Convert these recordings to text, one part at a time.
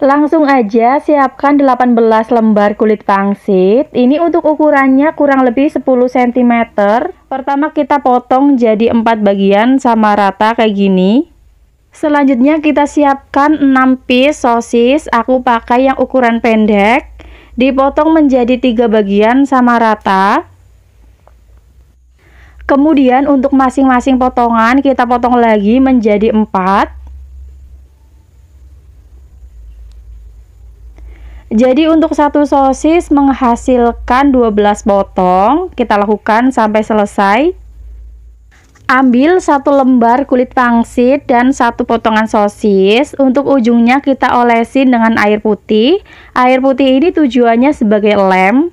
Langsung aja siapkan 18 lembar kulit pangsit Ini untuk ukurannya kurang lebih 10 cm Pertama kita potong jadi 4 bagian sama rata kayak gini Selanjutnya kita siapkan 6 piece sosis Aku pakai yang ukuran pendek Dipotong menjadi 3 bagian sama rata Kemudian untuk masing-masing potongan kita potong lagi menjadi 4 Jadi untuk satu sosis menghasilkan 12 potong, kita lakukan sampai selesai. Ambil satu lembar kulit pangsit dan satu potongan sosis. Untuk ujungnya kita olesin dengan air putih. Air putih ini tujuannya sebagai lem.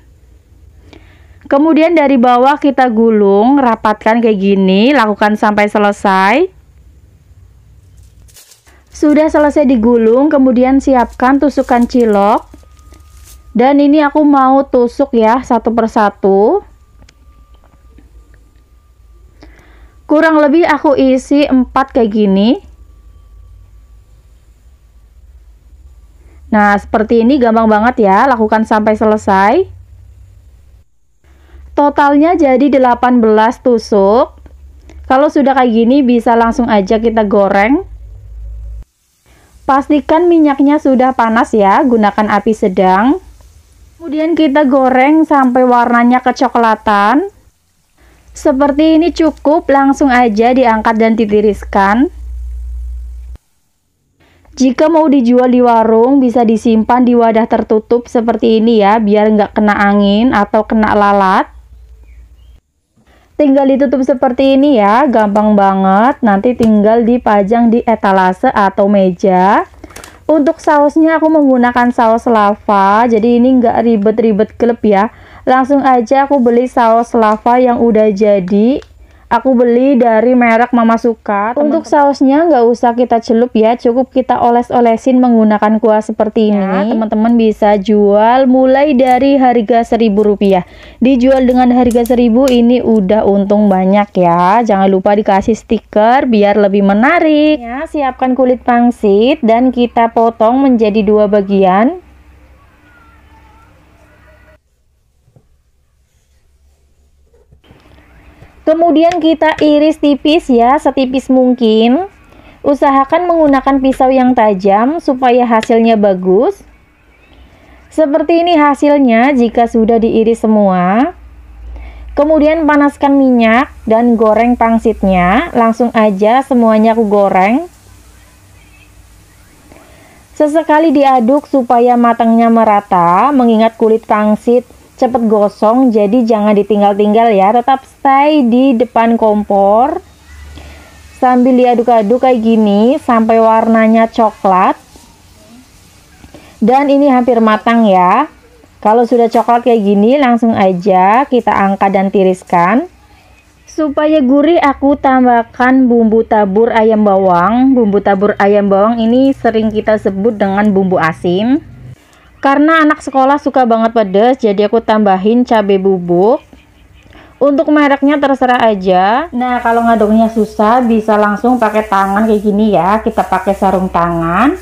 Kemudian dari bawah kita gulung, rapatkan kayak gini, lakukan sampai selesai. Sudah selesai digulung, kemudian siapkan tusukan cilok dan ini aku mau tusuk ya satu persatu kurang lebih aku isi empat kayak gini nah seperti ini gampang banget ya lakukan sampai selesai totalnya jadi 18 tusuk kalau sudah kayak gini bisa langsung aja kita goreng pastikan minyaknya sudah panas ya gunakan api sedang Kemudian kita goreng sampai warnanya kecoklatan. Seperti ini cukup, langsung aja diangkat dan ditiriskan. Jika mau dijual di warung, bisa disimpan di wadah tertutup seperti ini ya, biar nggak kena angin atau kena lalat. Tinggal ditutup seperti ini ya, gampang banget. Nanti tinggal dipajang di etalase atau meja. Untuk sausnya aku menggunakan saus lava, jadi ini nggak ribet-ribet klep ya. Langsung aja aku beli saus lava yang udah jadi. Aku beli dari merek Mama Suka. Teman Untuk sausnya nggak usah kita celup ya, cukup kita oles-olesin menggunakan kuah seperti ya. ini. Ya, teman-teman bisa jual mulai dari harga seribu rupiah. Dijual dengan harga seribu ini udah untung banyak ya. Jangan lupa dikasih stiker biar lebih menarik. Ya, siapkan kulit pangsit dan kita potong menjadi dua bagian. Kemudian kita iris tipis ya, setipis mungkin. Usahakan menggunakan pisau yang tajam supaya hasilnya bagus. Seperti ini hasilnya jika sudah diiris semua. Kemudian panaskan minyak dan goreng pangsitnya. Langsung aja semuanya aku goreng. Sesekali diaduk supaya matangnya merata, mengingat kulit pangsit cepat gosong jadi jangan ditinggal-tinggal ya tetap stay di depan kompor sambil diaduk-aduk kayak gini sampai warnanya coklat dan ini hampir matang ya kalau sudah coklat kayak gini langsung aja kita angkat dan tiriskan supaya gurih aku tambahkan bumbu tabur ayam bawang bumbu tabur ayam bawang ini sering kita sebut dengan bumbu asin karena anak sekolah suka banget pedas, jadi aku tambahin cabai bubuk. Untuk mereknya terserah aja. Nah, kalau ngaduknya susah, bisa langsung pakai tangan kayak gini ya. Kita pakai sarung tangan.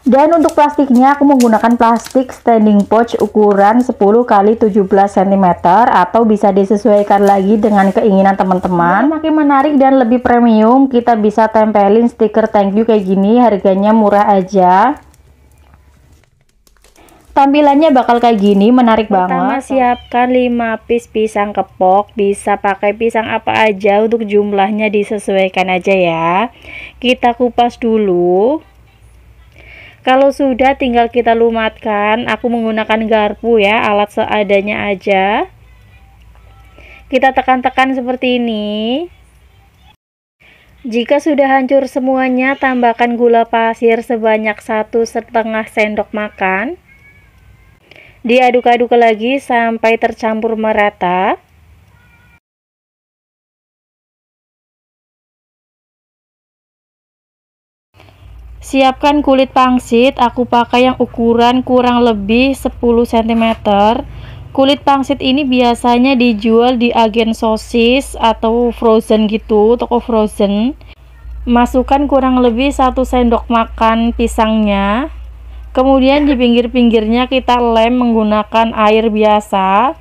Dan untuk plastiknya aku menggunakan plastik standing pouch ukuran 10 x 17 cm atau bisa disesuaikan lagi dengan keinginan teman-teman. Iya, makin menarik dan lebih premium, kita bisa tempelin stiker thank you kayak gini, harganya murah aja. Tampilannya bakal kayak gini, menarik Pertama, banget. Pertama siapkan 5 piece pisang kepok, bisa pakai pisang apa aja untuk jumlahnya disesuaikan aja ya. Kita kupas dulu. Kalau sudah tinggal kita lumatkan, aku menggunakan garpu ya, alat seadanya aja. Kita tekan-tekan seperti ini. Jika sudah hancur semuanya, tambahkan gula pasir sebanyak satu setengah sendok makan. Diaduk-aduk lagi sampai tercampur merata. Siapkan kulit pangsit, aku pakai yang ukuran kurang lebih 10 cm. Kulit pangsit ini biasanya dijual di agen sosis atau frozen gitu, toko frozen. Masukkan kurang lebih 1 sendok makan pisangnya. Kemudian di pinggir-pinggirnya kita lem menggunakan air biasa.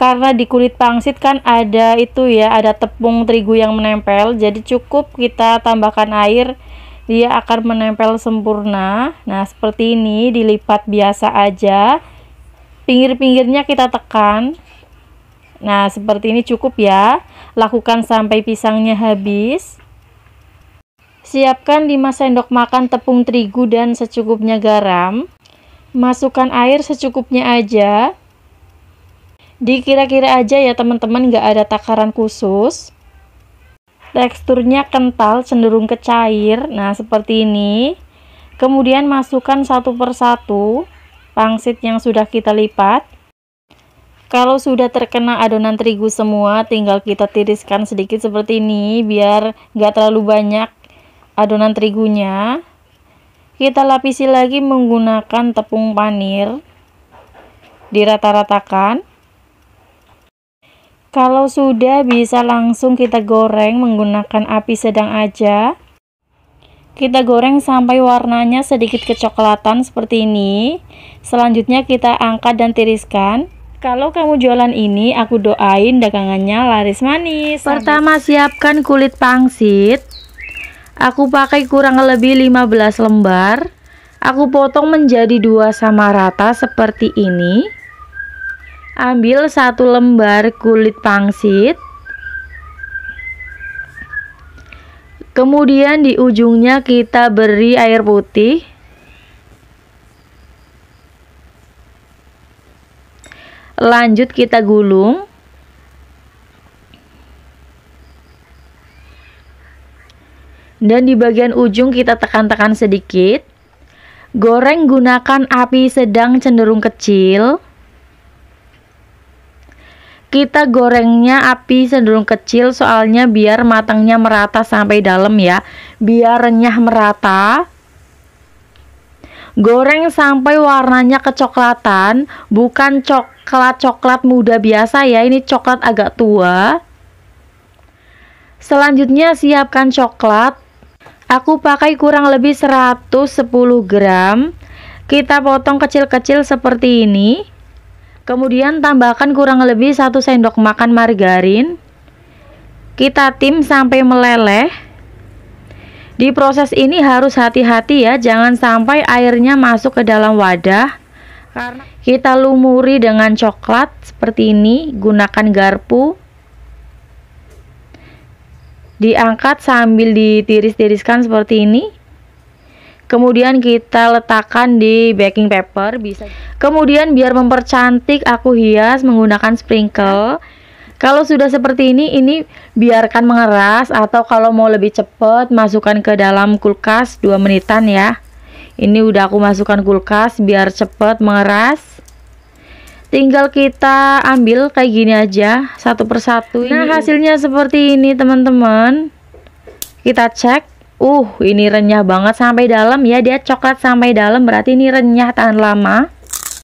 Karena di kulit pangsit kan ada itu ya, ada tepung terigu yang menempel. Jadi cukup kita tambahkan air, dia akan menempel sempurna. Nah, seperti ini dilipat biasa aja. Pinggir-pinggirnya kita tekan. Nah, seperti ini cukup ya. Lakukan sampai pisangnya habis. Siapkan 5 sendok makan tepung terigu dan secukupnya garam. Masukkan air secukupnya aja. Dikira-kira aja ya teman-teman nggak ada takaran khusus. Teksturnya kental cenderung ke cair. Nah seperti ini. Kemudian masukkan satu persatu pangsit yang sudah kita lipat. Kalau sudah terkena adonan terigu semua, tinggal kita tiriskan sedikit seperti ini biar nggak terlalu banyak adonan terigunya kita lapisi lagi menggunakan tepung panir dirata-ratakan kalau sudah bisa langsung kita goreng menggunakan api sedang aja kita goreng sampai warnanya sedikit kecoklatan seperti ini selanjutnya kita angkat dan tiriskan kalau kamu jualan ini aku doain dagangannya laris manis pertama siapkan kulit pangsit Aku pakai kurang lebih 15 lembar. Aku potong menjadi dua sama rata seperti ini. Ambil satu lembar kulit pangsit. Kemudian di ujungnya kita beri air putih. Lanjut kita gulung. dan di bagian ujung kita tekan-tekan sedikit goreng gunakan api sedang cenderung kecil kita gorengnya api cenderung kecil soalnya biar matangnya merata sampai dalam ya biar renyah merata goreng sampai warnanya kecoklatan bukan coklat-coklat muda biasa ya ini coklat agak tua selanjutnya siapkan coklat Aku pakai kurang lebih 110 gram Kita potong kecil-kecil seperti ini Kemudian tambahkan kurang lebih 1 sendok makan margarin Kita tim sampai meleleh Di proses ini harus hati-hati ya Jangan sampai airnya masuk ke dalam wadah kita lumuri dengan coklat seperti ini Gunakan garpu diangkat sambil ditiris-tiriskan seperti ini kemudian kita letakkan di baking paper bisa kemudian biar mempercantik aku hias menggunakan sprinkle kalau sudah seperti ini ini biarkan mengeras atau kalau mau lebih cepat masukkan ke dalam kulkas 2 menitan ya ini udah aku masukkan kulkas biar cepat mengeras tinggal kita ambil kayak gini aja satu persatu nah ini. hasilnya seperti ini teman-teman kita cek uh ini renyah banget sampai dalam ya dia coklat sampai dalam berarti ini renyah tahan lama